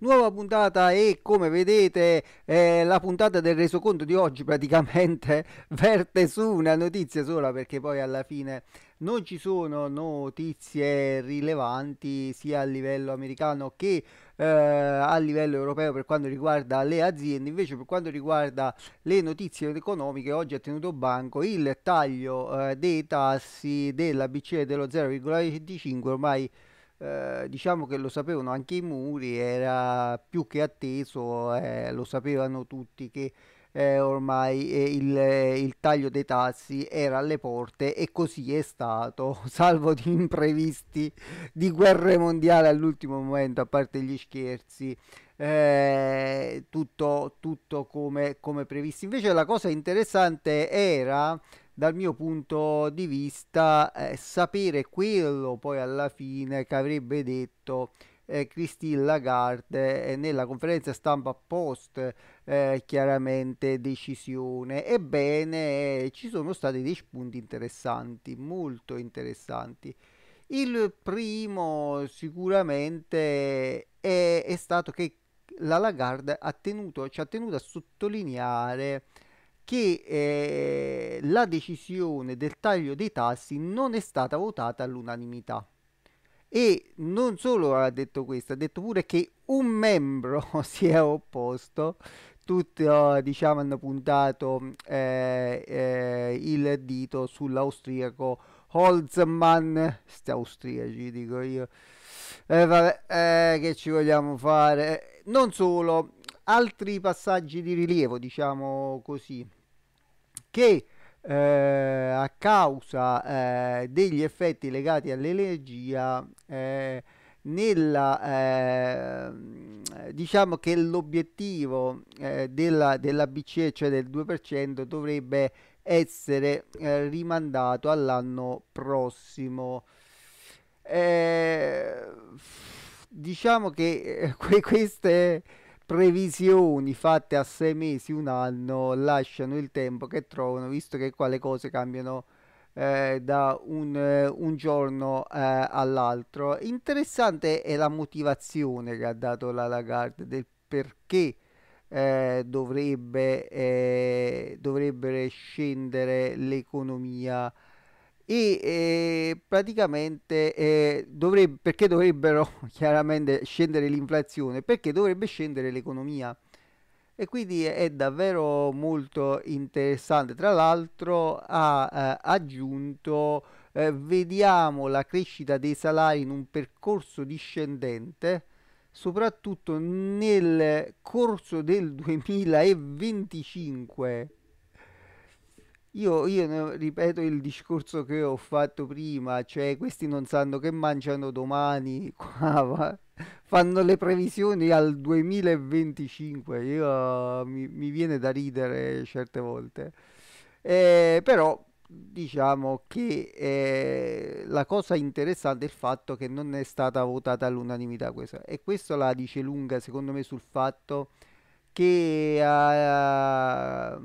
nuova puntata e come vedete eh, la puntata del resoconto di oggi praticamente verte su una notizia sola perché poi alla fine non ci sono notizie rilevanti sia a livello americano che eh, a livello europeo per quanto riguarda le aziende invece per quanto riguarda le notizie economiche oggi ha tenuto banco il taglio eh, dei tassi della BCE dello 0,25 ormai eh, diciamo che lo sapevano anche i muri, era più che atteso, eh, lo sapevano tutti che eh, ormai eh, il, eh, il, taglio dei tassi era alle porte e così è stato, salvo di imprevisti di guerre mondiali all'ultimo momento, a parte gli scherzi, tutto, tutto come, come previsto. Invece la cosa interessante era dal mio punto di vista eh, sapere quello poi alla fine che avrebbe detto eh, Christine Lagarde eh, nella conferenza stampa post eh, chiaramente decisione. Ebbene, eh, ci sono stati dei spunti interessanti, molto interessanti. Il primo sicuramente è, eh, è stato che la Lagarde ha tenuto, ci ha tenuto a sottolineare che eh, la decisione del taglio dei tassi non è stata votata all'unanimità. E non solo ha detto questo, ha detto pure che un membro si è opposto, tutti oh, diciamo, hanno puntato eh, eh, il dito sull'austriaco Holzmann, sti austriaci dico io, eh, vabbè, eh, che ci vogliamo fare? Non solo, altri passaggi di rilievo, diciamo così che eh, a causa eh, degli effetti legati all'energia eh, nella, eh, diciamo che l'obiettivo eh, della, della, BCE cioè del 2% dovrebbe essere eh, rimandato all'anno prossimo diciamo che que queste previsioni fatte a sei mesi, un anno, lasciano il tempo che trovano, visto che qua le cose cambiano eh, da un, eh, un giorno eh, all'altro. Interessante è la motivazione che ha dato la Lagarde del perché eh, dovrebbe, eh, dovrebbe scendere l'economia e eh, praticamente eh, dovrebbe, perché dovrebbero chiaramente scendere l'inflazione? Perché dovrebbe scendere l'economia. E quindi è davvero molto interessante. Tra l'altro ha eh, aggiunto, eh, vediamo la crescita dei salari in un percorso discendente, soprattutto nel corso del 2025 io, io ripeto il discorso che ho fatto prima, cioè questi non sanno che mangiano domani, qua, va, fanno le previsioni al 2025, io, mi, mi viene da ridere certe volte. Eh, però diciamo che eh, la cosa interessante è il fatto che non è stata votata all'unanimità questa e questo la dice lunga secondo me sul fatto che che, uh,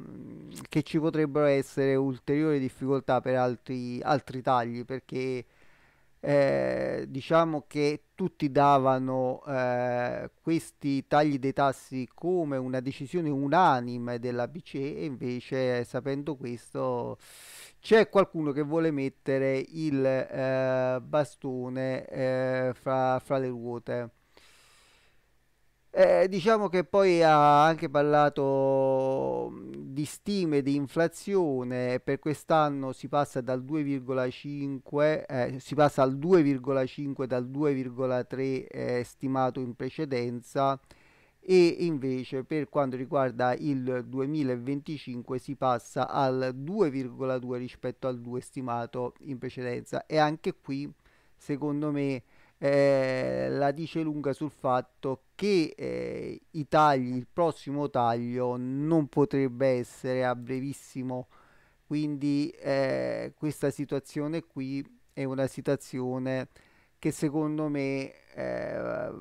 che, ci potrebbero essere ulteriori difficoltà per altri, altri tagli perché eh, diciamo che tutti davano eh, questi tagli dei tassi come una decisione unanime della BCE e invece sapendo questo c'è qualcuno che vuole mettere il eh, bastone eh, fra, fra le ruote. Eh, diciamo che poi ha anche parlato di stime di inflazione, per quest'anno si passa dal 2,5, eh, si passa al 2,5 dal 2,3 eh, stimato in precedenza e invece per quanto riguarda il 2025 si passa al 2,2 rispetto al 2 stimato in precedenza e anche qui secondo me eh, la dice lunga sul fatto che eh, i tagli, il prossimo taglio non potrebbe essere a brevissimo, quindi eh, questa situazione qui è una situazione che secondo me eh,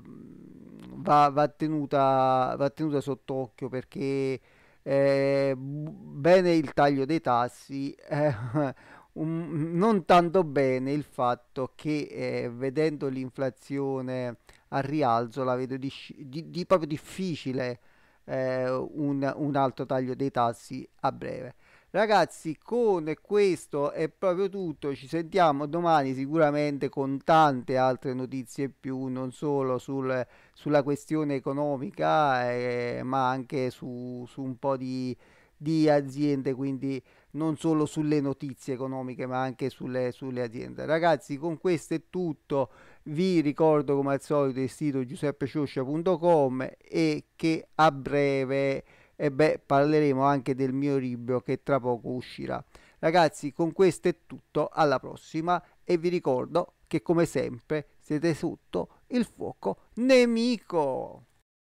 va, va, tenuta, va tenuta sott'occhio perché eh, bene il taglio dei tassi un, non tanto bene il fatto che eh, vedendo l'inflazione al rialzo la vedo di, di, di proprio difficile eh, un, un alto taglio dei tassi a breve. Ragazzi, con questo è proprio tutto. Ci sentiamo domani sicuramente con tante altre notizie più, non solo sul, sulla questione economica, eh, ma anche su, su un po' di, di aziende. Quindi non solo sulle notizie economiche ma anche sulle, sulle aziende. Ragazzi con questo è tutto, vi ricordo come al solito il sito giuseppecioscia.com e che a breve eh beh, parleremo anche del mio libro che tra poco uscirà. Ragazzi con questo è tutto, alla prossima e vi ricordo che come sempre siete sotto il fuoco nemico.